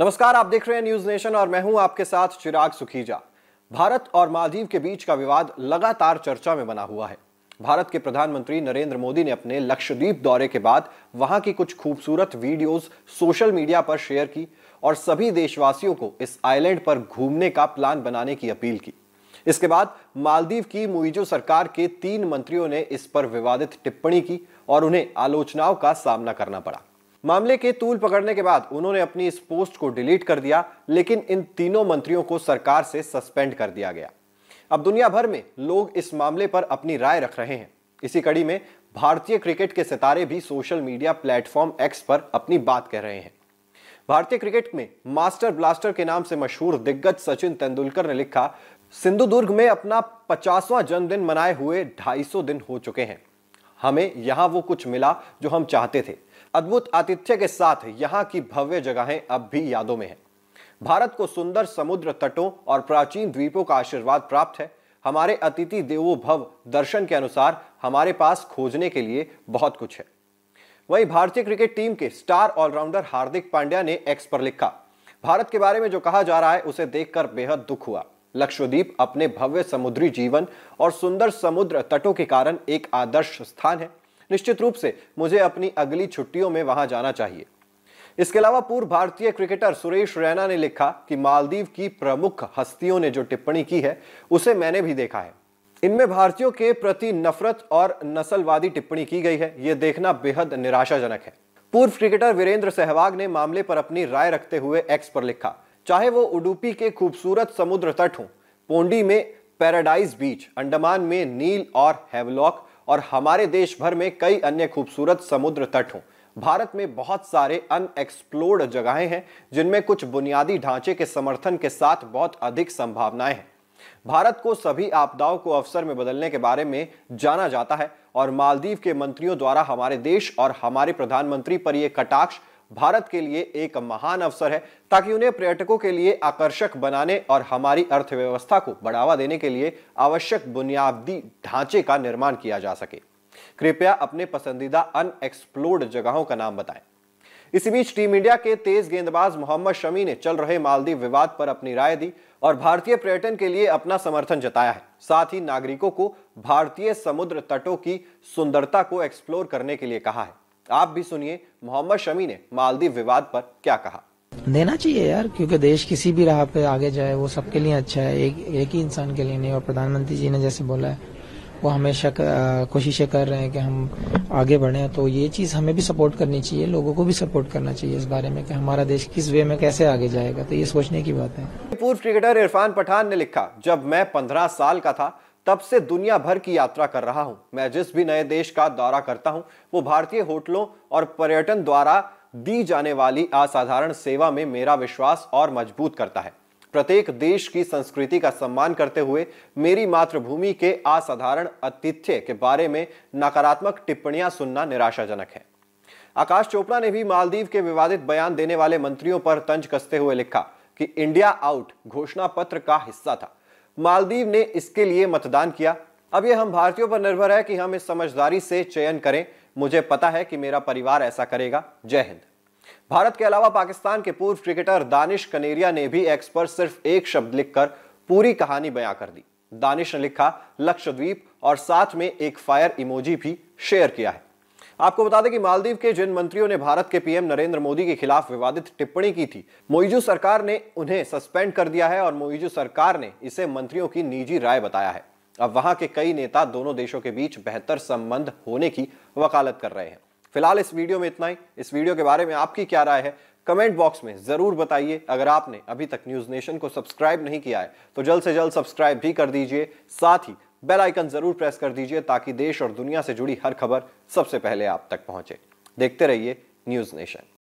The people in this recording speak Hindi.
नमस्कार आप देख रहे हैं न्यूज नेशन और मैं हूं आपके साथ चिराग सुखीजा भारत और मालदीव के बीच का विवाद लगातार चर्चा में बना हुआ है भारत के प्रधानमंत्री नरेंद्र मोदी ने अपने लक्षद्वीप दौरे के बाद वहां की कुछ खूबसूरत वीडियोस सोशल मीडिया पर शेयर की और सभी देशवासियों को इस आइलैंड पर घूमने का प्लान बनाने की अपील की इसके बाद मालदीव की मुइजो सरकार के तीन मंत्रियों ने इस पर विवादित टिप्पणी की और उन्हें आलोचनाओं का सामना करना पड़ा मामले के तूल पकड़ने के बाद उन्होंने अपनी इस पोस्ट को डिलीट कर दिया लेकिन इन तीनों मंत्रियों को सरकार से सस्पेंड कर दिया गया अब दुनिया भर में लोग इस मामले पर अपनी राय रख रहे हैं इसी कड़ी में भारतीय क्रिकेट के सितारे भी सोशल मीडिया प्लेटफॉर्म एक्स पर अपनी बात कह रहे हैं भारतीय क्रिकेट में मास्टर ब्लास्टर के नाम से मशहूर दिग्गज सचिन तेंदुलकर ने लिखा सिंधुदुर्ग में अपना पचासवां जन्मदिन मनाए हुए 250 दिन हो चुके हैं हमें यहां वो कुछ मिला जो हम चाहते थे अद्भुत आतिथ्य के साथ यहाँ की भव्य जगहें अब भी यादों में हैं भारत को सुंदर समुद्र तटों और प्राचीन द्वीपों का आशीर्वाद प्राप्त है हमारे अतिथि देवो भव दर्शन के अनुसार हमारे पास खोजने के लिए बहुत कुछ है वहीं भारतीय क्रिकेट टीम के स्टार ऑलराउंडर हार्दिक पांड्या ने एक्स पर लिखा भारत के बारे में जो कहा जा रहा है उसे देखकर बेहद दुख हुआ लक्षद्वीप अपने भव्य समुद्री जीवन और सुंदर समुद्र तटों के कारण एक आदर्श स्थान है निश्चित रूप से मुझे अपनी अगली छुट्टियों में वहां जाना चाहिए इसके अलावा पूर्व भारतीय क्रिकेटर सुरेश रैना ने लिखा कि मालदीव की प्रमुख हस्तियों ने जो टिप्पणी की है उसे मैंने भी देखा है इनमें भारतीयों के प्रति नफरत और नस्लवादी टिप्पणी की गई है यह देखना बेहद निराशाजनक है पूर्व क्रिकेटर वीरेंद्र सहवाग ने मामले पर अपनी राय रखते हुए एक्स पर लिखा चाहे वो उडुपी के खूबसूरत समुद्र तट हो पोंडी में पैराडाइज बीच अंडमान में नील और हेवलॉक और हमारे देश भर में कई अन्य खूबसूरत समुद्र तट हों भारत में बहुत सारे अनएक्सप्लोर्ड जगहें हैं जिनमें कुछ बुनियादी ढांचे के समर्थन के साथ बहुत अधिक संभावनाएं हैं भारत को सभी आपदाओं को अवसर में बदलने के बारे में जाना जाता है और मालदीव के मंत्रियों द्वारा हमारे देश और हमारे प्रधानमंत्री पर यह कटाक्ष भारत के लिए एक महान अवसर है ताकि उन्हें पर्यटकों के लिए आकर्षक बनाने और हमारी अर्थव्यवस्था को बढ़ावा देने के लिए आवश्यक बुनियादी ढांचे का निर्माण किया जा सके कृपया अपने पसंदीदा अनएक्सप्लोर्ड जगहों का नाम बताएं इसी बीच टीम इंडिया के तेज गेंदबाज मोहम्मद शमी ने चल रहे मालदीव विवाद पर अपनी राय दी और भारतीय पर्यटन के लिए अपना समर्थन जताया है साथ ही नागरिकों को भारतीय समुद्र तटों की सुंदरता को एक्सप्लोर करने के लिए कहा है आप भी सुनिए मोहम्मद शमी ने मालदीव विवाद पर क्या कहा देना चाहिए यार क्योंकि देश किसी भी राह पे आगे जाए वो सबके लिए अच्छा है एक एक ही इंसान के लिए नहीं और प्रधानमंत्री जी ने जैसे बोला है वो हमेशा कोशिशें कर रहे हैं कि हम आगे बढ़े तो ये चीज़ हमें भी सपोर्ट करनी चाहिए लोगों को भी सपोर्ट करना चाहिए इस बारे में कि हमारा देश किस वे में कैसे आगे जाएगा तो ये सोचने की बात है पूर्व क्रिकेटर इरफान पठान ने लिखा जब मैं पंद्रह साल का था तब से दुनिया भर की यात्रा कर रहा हूं मैं जिस भी नए देश का दौरा करता हूं वो भारतीय होटलों और पर्यटन द्वारा दी जाने वाली असाधारण सेवा में मेरा विश्वास और मजबूत करता है प्रत्येक देश की संस्कृति का सम्मान करते हुए मेरी मातृभूमि के असाधारण आतिथ्य के बारे में नकारात्मक टिप्पणियां सुनना निराशाजनक है आकाश चोपड़ा ने भी मालदीव के विवादित बयान देने वाले मंत्रियों पर तंज कसते हुए लिखा कि इंडिया आउट घोषणा पत्र का हिस्सा था मालदीव ने इसके लिए मतदान किया अब यह हम भारतीयों पर निर्भर है कि हम इस समझदारी से चयन करें मुझे पता है कि मेरा परिवार ऐसा करेगा जय हिंद भारत के अलावा पाकिस्तान के पूर्व क्रिकेटर दानिश कनेरिया ने भी एक्स पर सिर्फ एक शब्द लिखकर पूरी कहानी बयां कर दी दानिश ने लिखा लक्षद्वीप और साथ में एक फायर इमोजी भी शेयर किया है आपको बता दें कि मालदीव के जिन मंत्रियों ने भारत के पीएम नरेंद्र मोदी के खिलाफ विवादित टिप्पणी की थी मोइजू सरकार ने उन्हें सस्पेंड कर दिया है और मोइजू सरकार ने इसे मंत्रियों की निजी राय बताया है अब वहां के कई नेता दोनों देशों के बीच बेहतर संबंध होने की वकालत कर रहे हैं फिलहाल इस वीडियो में इतना ही इस वीडियो के बारे में आपकी क्या राय है कमेंट बॉक्स में जरूर बताइए अगर आपने अभी तक न्यूज नेशन को सब्सक्राइब नहीं किया है तो जल्द से जल्द सब्सक्राइब भी कर दीजिए साथ ही बेल आइकन जरूर प्रेस कर दीजिए ताकि देश और दुनिया से जुड़ी हर खबर सबसे पहले आप तक पहुंचे देखते रहिए न्यूज नेशन